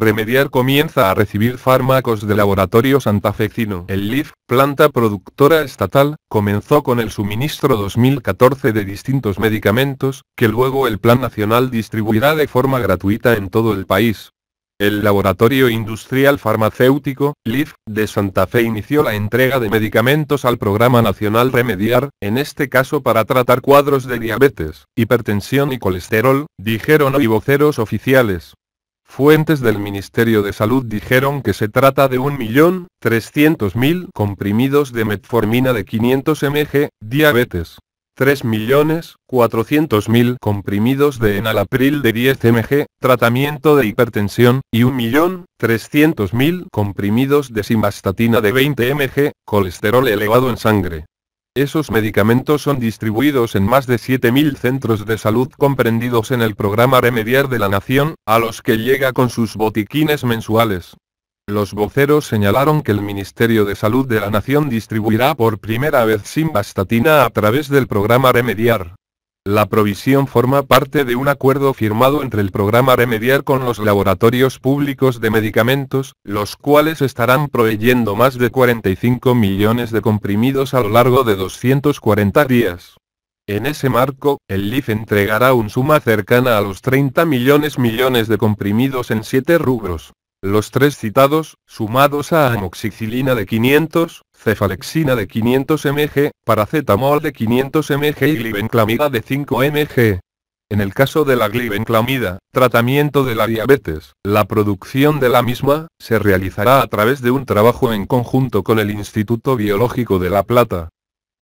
Remediar comienza a recibir fármacos de laboratorio santafecino. El LIF, planta productora estatal, comenzó con el suministro 2014 de distintos medicamentos, que luego el Plan Nacional distribuirá de forma gratuita en todo el país. El Laboratorio Industrial Farmacéutico, LIF, de Santa Fe inició la entrega de medicamentos al Programa Nacional Remediar, en este caso para tratar cuadros de diabetes, hipertensión y colesterol, dijeron hoy voceros oficiales. Fuentes del Ministerio de Salud dijeron que se trata de 1.300.000 comprimidos de metformina de 500 mg, diabetes. 3.400.000 comprimidos de enalapril de 10 mg, tratamiento de hipertensión, y 1.300.000 comprimidos de simvastatina de 20 mg, colesterol elevado en sangre. Esos medicamentos son distribuidos en más de 7.000 centros de salud comprendidos en el programa Remediar de la Nación, a los que llega con sus botiquines mensuales. Los voceros señalaron que el Ministerio de Salud de la Nación distribuirá por primera vez simvastatina a través del programa Remediar. La provisión forma parte de un acuerdo firmado entre el programa Remediar con los laboratorios públicos de medicamentos, los cuales estarán proveyendo más de 45 millones de comprimidos a lo largo de 240 días. En ese marco, el LIF entregará un suma cercana a los 30 millones millones de comprimidos en 7 rubros, los tres citados, sumados a amoxicilina de 500, cefalexina de 500 mg, paracetamol de 500 mg y glibenclamida de 5 mg. En el caso de la glibenclamida, tratamiento de la diabetes, la producción de la misma, se realizará a través de un trabajo en conjunto con el Instituto Biológico de La Plata.